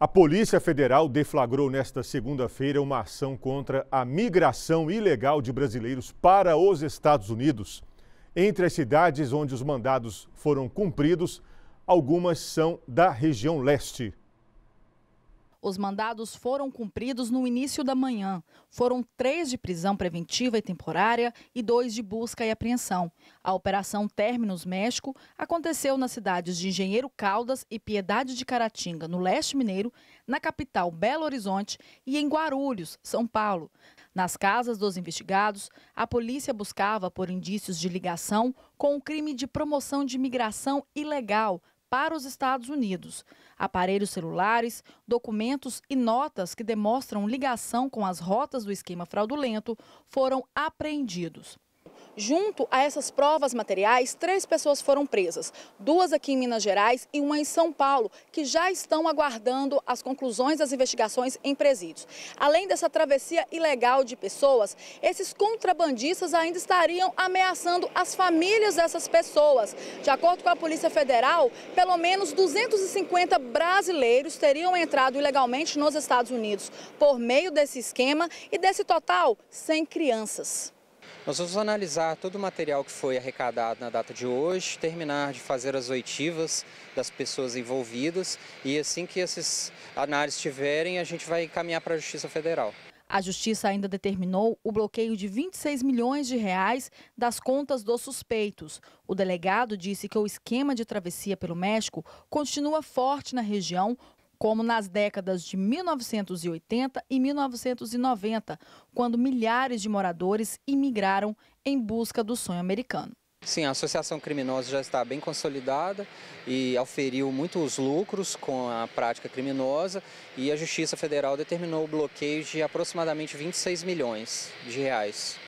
A Polícia Federal deflagrou nesta segunda-feira uma ação contra a migração ilegal de brasileiros para os Estados Unidos. Entre as cidades onde os mandados foram cumpridos, algumas são da região leste. Os mandados foram cumpridos no início da manhã. Foram três de prisão preventiva e temporária e dois de busca e apreensão. A Operação Términos México aconteceu nas cidades de Engenheiro Caldas e Piedade de Caratinga, no leste mineiro, na capital Belo Horizonte e em Guarulhos, São Paulo. Nas casas dos investigados, a polícia buscava por indícios de ligação com o crime de promoção de imigração ilegal para os Estados Unidos. Aparelhos celulares, documentos e notas que demonstram ligação com as rotas do esquema fraudulento foram apreendidos. Junto a essas provas materiais, três pessoas foram presas, duas aqui em Minas Gerais e uma em São Paulo, que já estão aguardando as conclusões das investigações em presídios. Além dessa travessia ilegal de pessoas, esses contrabandistas ainda estariam ameaçando as famílias dessas pessoas. De acordo com a Polícia Federal, pelo menos 250 brasileiros teriam entrado ilegalmente nos Estados Unidos por meio desse esquema e desse total, 100 crianças. Nós vamos analisar todo o material que foi arrecadado na data de hoje, terminar de fazer as oitivas das pessoas envolvidas e assim que esses análises tiverem, a gente vai encaminhar para a Justiça Federal. A justiça ainda determinou o bloqueio de 26 milhões de reais das contas dos suspeitos. O delegado disse que o esquema de travessia pelo México continua forte na região, como nas décadas de 1980 e 1990, quando milhares de moradores imigraram em busca do sonho americano. Sim, a associação criminosa já está bem consolidada e auferiu muitos lucros com a prática criminosa e a Justiça Federal determinou o bloqueio de aproximadamente 26 milhões de reais.